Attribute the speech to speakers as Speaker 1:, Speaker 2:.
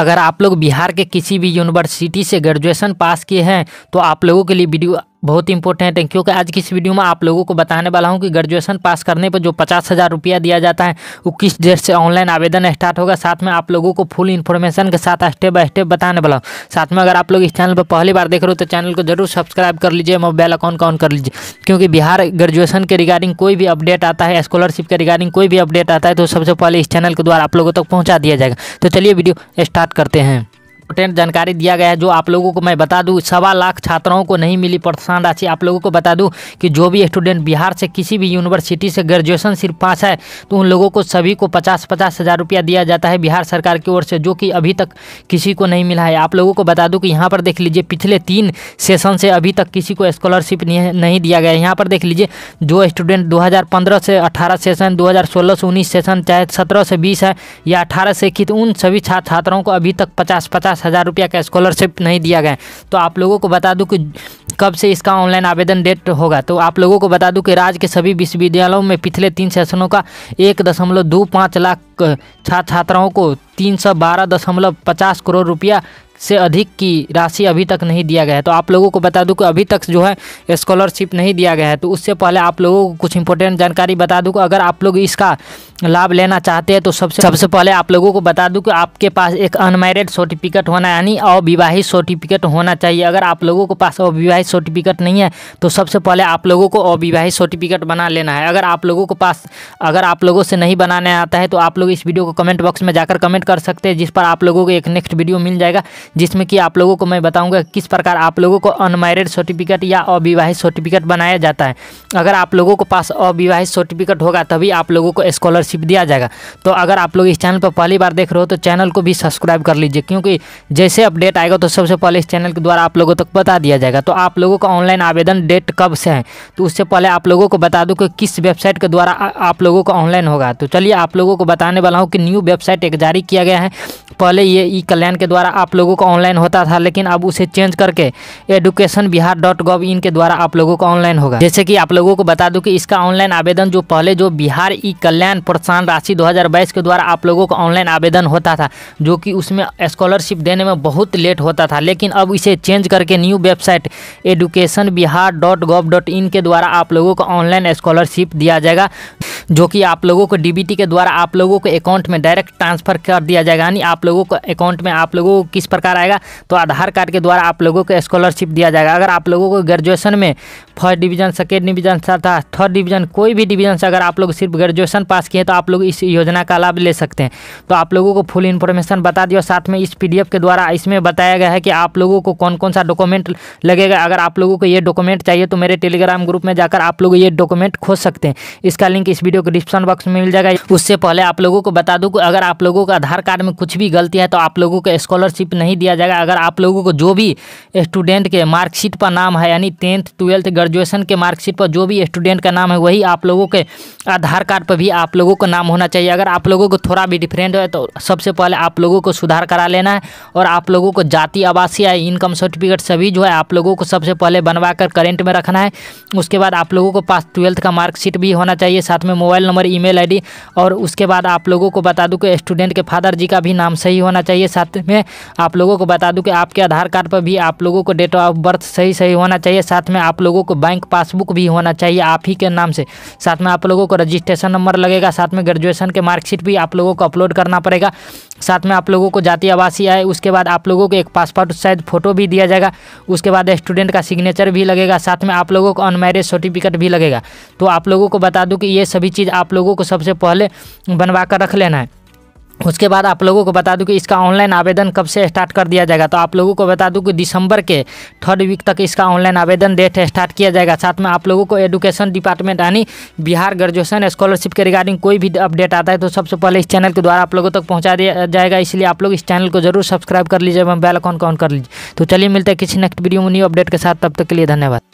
Speaker 1: अगर आप लोग बिहार के किसी भी यूनिवर्सिटी से ग्रेजुएशन पास किए हैं तो आप लोगों के लिए वीडियो बहुत इंपॉर्टेंट है क्योंकि आज की इस वीडियो में आप लोगों को बताने वाला हूं कि ग्रेजुएशन पास करने पर जो पचास हज़ार रुपया दिया जाता है वो किस डेट से ऑनलाइन आवेदन स्टार्ट होगा साथ में आप लोगों को फुल इन्फॉर्मेशन के साथ स्टेप बाय स्टेप बताने वाला हूँ साथ में अगर आप लोग इस चैनल पर पहली बार देख रहे हो तो चैनल को जरूर सब्सक्राइब कर लीजिए मोबाइल अकाउंट का ऑन कर लीजिए क्योंकि बिहार ग्रेजुएशन के रिगार्डिंग कोई भी अपडेट आता है स्कॉलरशिप के रिगार्डिंग कोई भी अपडेट आता है तो सबसे पहले इस चैनल के द्वारा आप लोगों तक पहुँचा दिया जाएगा तो चलिए वीडियो स्टार्ट करते हैं इंपॉर्टेंट जानकारी दिया गया है जो आप लोगों को मैं बता दूँ सवा लाख छात्राओं को नहीं मिली प्रोत्साहन राशि आप लोगों को बता दूँ कि जो भी स्टूडेंट बिहार से किसी भी यूनिवर्सिटी से ग्रेजुएशन सिर्फ पास है तो उन लोगों को सभी को पचास पचास हज़ार रुपया दिया जाता है बिहार सरकार की ओर से जो कि अभी तक किसी को नहीं मिला है आप लोगों को बता दूँ कि यहाँ पर देख लीजिए पिछले तीन सेशन से अभी तक किसी को स्कॉलरशिप नहीं दिया गया है यहाँ पर देख लीजिए जो स्टूडेंट दो से अठारह सेशन दो से उन्नीस सेशन चाहे सत्रह से बीस है या अठारह से इक्कीस उन सभी छात्र छात्राओं को अभी तक पचास पचास पचास हज़ार रुपया का स्कॉलरशिप नहीं दिया गया तो आप लोगों को बता दूँ कि कब से इसका ऑनलाइन आवेदन डेट होगा तो आप लोगों को बता दूं कि राज्य के सभी विश्वविद्यालयों में पिछले तीन सेशनों का एक दशमलव दो पाँच लाख छात्र छात्राओं को तीन सौ बारह दशमलव पचास करोड़ रुपया से अधिक की राशि अभी तक नहीं दिया गया है तो आप लोगों को बता दूं कि अभी तक जो है स्कॉलरशिप नहीं दिया गया है तो उससे पहले आप लोगों को कुछ इंपॉर्टेंट जानकारी बता दूं कि अगर आप लोग इसका लाभ लेना चाहते हैं तो सबसे सबसे पहले आप लोगों को बता दूं कि आपके पास एक अनमेरिड सर्टिफिकेट होना यानी अविवाहित सर्टिफिकेट होना चाहिए अगर आप लोगों के पास अविवाहित सर्टिफिकेट नहीं है तो सबसे पहले आप लोगों को अविवाहित सर्टिफिकेट बना लेना है अगर आप लोगों के पास अगर आप लोगों से नहीं बनाने आता है तो आप लोग इस वीडियो को कमेंट बॉक्स में जाकर कमेंट कर सकते हैं जिस पर आप लोगों को एक नेक्स्ट वीडियो मिल जाएगा जिसमें कि आप लोगों को मैं बताऊँगा किस प्रकार आप लोगों को अनमेरिड सर्टिफिकेट या अविवाहित सर्टिफिकेट बनाया जाता है अगर आप लोगों के पास अविवाहित सर्टिफिकेट होगा तभी आप लोगों को स्कॉलरशिप मेंबरशिप दिया जाएगा तो अगर आप लोग इस चैनल पर पहली बार देख रहे हो तो चैनल को भी सब्सक्राइब कर लीजिए क्योंकि जैसे अपडेट आएगा तो सबसे पहले इस चैनल के द्वारा आप लोगों तक बता दिया जाएगा तो आप लोगों का ऑनलाइन आवेदन डेट कब से है तो उससे पहले आप लोगों को बता दूँ कि किस वेबसाइट के द्वारा आप लोगों का ऑनलाइन होगा तो चलिए आप लोगों को बताने वाला हूँ कि न्यू वेबसाइट एक जारी किया गया है पहले ये ई कल्याण के द्वारा आप लोगों का ऑनलाइन होता था लेकिन अब उसे चेंज करके education Bihar dot gov in के द्वारा आप लोगों का ऑनलाइन होगा जैसे कि आप लोगों को बता दूं कि इसका ऑनलाइन आवेदन जो पहले जो बिहार ई कल्याण प्रोत्साहन राशि 2022 के द्वारा आप लोगों का ऑनलाइन आवेदन होता था जो कि उसमें स्कॉलरशिप देने में बहुत लेट होता था लेकिन अब इसे चेंज करके new website education Bihar dot gov dot in के द्वारा आप लोगों को ऑनलाइन स्कॉलरशिप दिया जाएगा जो कि आप लोगों को टी के द्वारा आप लोगों को अकाउंट में डायरेक्ट ट्रांसफर कर दिया जाएगा यानी आप लोगों को अकाउंट में आप लोगों को किस प्रकार आएगा तो आधार कार्ड के द्वारा आप लोगों को स्कॉलरशिप दिया जाएगा अगर आप लोगों को ग्रेजुएशन में फर्स्ट डिवीजन सेकेंड डिवीजन तथा थर्ड डिवीजन कोई भी डिवीजन से अगर आप लोग सिर्फ ग्रेजुएशन पास किए तो आप लोग इस योजना का लाभ ले सकते हैं तो आप लोगों को फुल इन्फॉर्मेशन बता दिया साथ में इस पी के द्वारा इसमें बताया गया है कि आप लोगों को कौन कौन सा डॉक्यूमेंट लगेगा अगर आप लोगों को ये डॉक्यूमेंट चाहिए तो मेरे टेलीग्राम ग्रुप में जाकर आप लोग ये डॉक्यूमेंट खोज सकते हैं इसका लिंक इस वीडियो के डिस्क्रिप्शन बॉक्स में मिल जाएगा उससे पहले आप लोगों को बता दूँ कि अगर आप लोगों का आधार कार्ड में कुछ भी गलती है तो आप लोगों को स्कॉलरशिप नहीं दिया जाएगा अगर आप लोगों को जो भी स्टूडेंट के मार्कशीट पर नाम है यानी टेंथ ट्वेल्थ ग्रेजुएशन के मार्कशीट पर जो भी स्टूडेंट का नाम है वही आप लोगों के आधार कार्ड पर भी आप लोगों का नाम होना चाहिए अगर आप लोगों को थोड़ा भी डिफरेंट है तो सबसे पहले आप लोगों को सुधार करा लेना है और आप लोगों को जाति आवासीय इनकम सर्टिफिकेट सभी जो है आप लोगों को सबसे पहले बनवा कर करेंट में रखना है उसके बाद आप लोगों को पास ट्वेल्थ का मार्कशीट भी होना चाहिए साथ में मोबाइल नंबर ई मेल और उसके बाद आप लोगों को बता दूँ कि स्टूडेंट के फादर जी का भी नाम सही होना चाहिए साथ में आप लोगों को बता दूँ कि आपके आधार कार्ड पर भी आप लोगों को डेट ऑफ बर्थ सही सही होना चाहिए साथ में आप लोगों को बैंक पासबुक भी होना चाहिए आप ही के नाम से साथ में आप लोगों को रजिस्ट्रेशन नंबर लगेगा साथ में ग्रेजुएशन के मार्कशीट भी आप लोगों को अपलोड करना पड़ेगा साथ में आप लोगों को जाति आवासीय आए उसके बाद आप लोगों को एक पासपोर्ट शायद फोटो भी दिया जाएगा उसके बाद स्टूडेंट का सिग्नेचर भी लगेगा साथ में आप लोगों को अनमेरिज सर्टिफिकेट भी लगेगा तो आप लोगों को बता दूँ कि ये सभी चीज़ आप लोगों को सबसे पहले बनवा कर रख लेना है उसके बाद आप लोगों को बता दूं कि इसका ऑनलाइन आवेदन कब से स्टार्ट कर दिया जाएगा तो आप लोगों को बता दूं कि दिसंबर के थर्ड वीक तक इसका ऑनलाइन आवेदन डेट स्टार्ट किया जाएगा साथ में आप लोगों को एजुकेशन डिपार्टमेंट यानी बिहार ग्रेजुएशन स्कॉलरशिप के रिगार्डिंग कोई भी अपडेट आता है तो सबसे पहले इस चैनल के द्वारा आप लोगों तक पहुँचा दिया जाएगा इसलिए आप लोग इस चैनल को जरूर सब्सक्राइब कर लीजिए एवं बेलकॉन ऑन कर लीजिए तो चलिए मिलते हैं किसी नेक्स्ट वीडियो में न्यू अपडेट के साथ तब तक के लिए धन्यवाद